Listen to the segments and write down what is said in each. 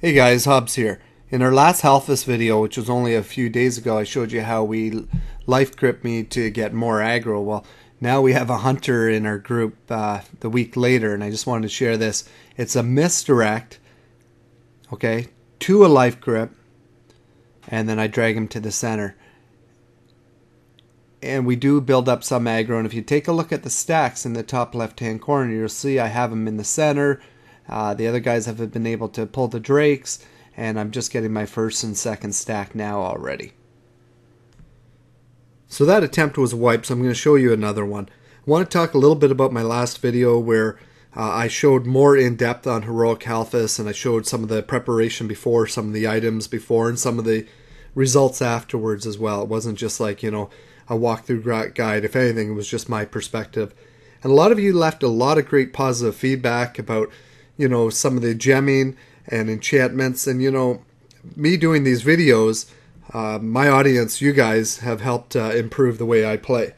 Hey guys, Hobbs here. In our last Halfus video, which was only a few days ago, I showed you how we life grip me to get more aggro. Well, now we have a hunter in our group uh, the week later, and I just wanted to share this. It's a misdirect, okay, to a life grip, and then I drag him to the center. And we do build up some aggro, and if you take a look at the stacks in the top left hand corner, you'll see I have him in the center uh, the other guys have been able to pull the Drakes, and I'm just getting my first and second stack now already. So that attempt was wiped, so I'm going to show you another one. I want to talk a little bit about my last video where uh, I showed more in depth on Heroic Halphus and I showed some of the preparation before, some of the items before, and some of the results afterwards as well. It wasn't just like, you know, a walkthrough guide. If anything, it was just my perspective. And a lot of you left a lot of great positive feedback about you know, some of the gemming and enchantments. And, you know, me doing these videos, uh, my audience, you guys, have helped uh, improve the way I play.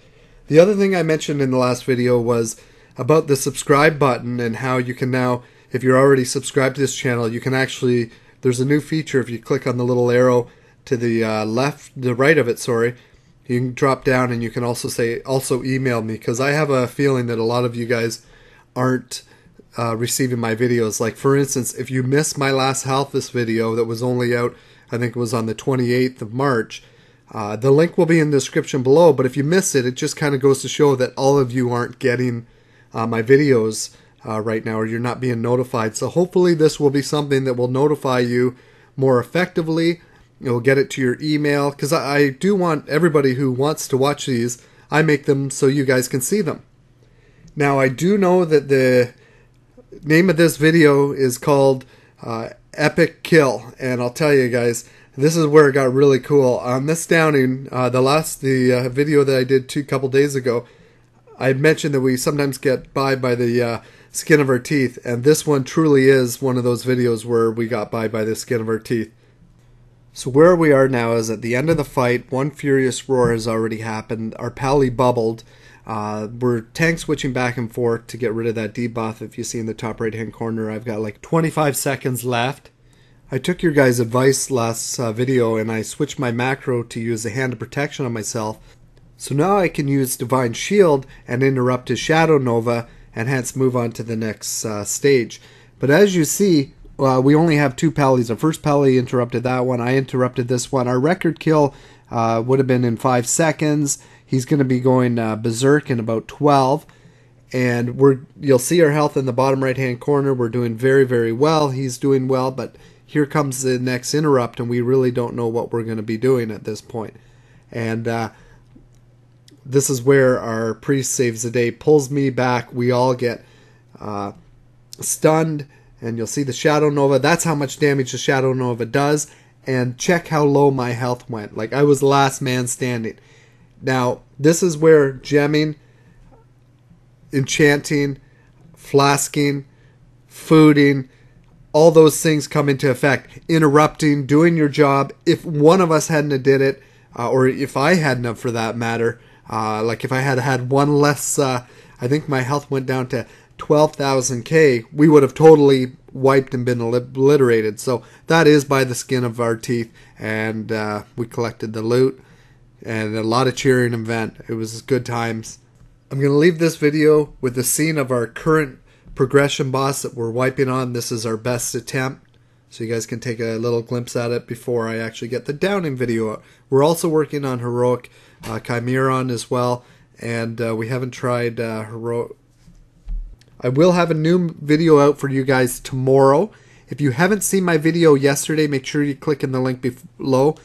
The other thing I mentioned in the last video was about the subscribe button and how you can now, if you're already subscribed to this channel, you can actually, there's a new feature if you click on the little arrow to the uh, left, the right of it, sorry, you can drop down and you can also say, also email me because I have a feeling that a lot of you guys aren't uh, receiving my videos. Like, for instance, if you missed my last this video that was only out, I think it was on the 28th of March, uh, the link will be in the description below. But if you miss it, it just kind of goes to show that all of you aren't getting uh, my videos uh, right now or you're not being notified. So hopefully, this will be something that will notify you more effectively. You'll get it to your email because I, I do want everybody who wants to watch these, I make them so you guys can see them. Now, I do know that the name of this video is called uh, Epic Kill, and I'll tell you guys, this is where it got really cool. On this downing, uh, the last the uh, video that I did two couple days ago, I mentioned that we sometimes get by by the uh, skin of our teeth, and this one truly is one of those videos where we got by by the skin of our teeth. So where we are now is at the end of the fight, one furious roar has already happened. Our pally bubbled. Uh, we're tank switching back and forth to get rid of that debuff. If you see in the top right hand corner, I've got like 25 seconds left. I took your guys' advice last uh, video and I switched my macro to use the hand of protection on myself. So now I can use Divine Shield and interrupt his Shadow Nova and hence move on to the next uh, stage. But as you see, uh, we only have two pallys. Our first pally interrupted that one. I interrupted this one. Our record kill uh, would have been in five seconds, He's going to be going uh, berserk in about 12 and we're you'll see our health in the bottom right hand corner we're doing very very well he's doing well but here comes the next interrupt and we really don't know what we're going to be doing at this point and uh, this is where our priest saves the day pulls me back we all get uh, stunned and you'll see the shadow nova that's how much damage the shadow nova does and check how low my health went like i was the last man standing now, this is where gemming, enchanting, flasking, fooding, all those things come into effect. Interrupting, doing your job. If one of us hadn't have did it, uh, or if I hadn't have for that matter, uh, like if I had had one less, uh, I think my health went down to 12,000K, we would have totally wiped and been obliterated. So that is by the skin of our teeth, and uh, we collected the loot and a lot of cheering event. It was good times. I'm going to leave this video with the scene of our current progression boss that we're wiping on. This is our best attempt. So you guys can take a little glimpse at it before I actually get the downing video up. We're also working on Heroic uh, Chimeron as well. And uh, we haven't tried uh, Heroic. I will have a new video out for you guys tomorrow. If you haven't seen my video yesterday, make sure you click in the link below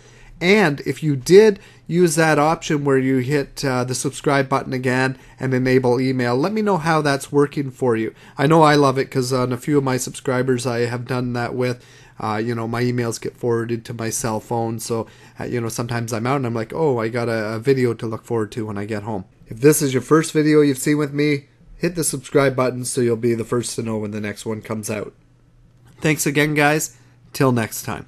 and if you did use that option where you hit uh, the subscribe button again and enable email, let me know how that's working for you. I know I love it because on a few of my subscribers I have done that with. Uh, you know, my emails get forwarded to my cell phone. So, uh, you know, sometimes I'm out and I'm like, oh, I got a, a video to look forward to when I get home. If this is your first video you've seen with me, hit the subscribe button so you'll be the first to know when the next one comes out. Thanks again, guys. Till next time.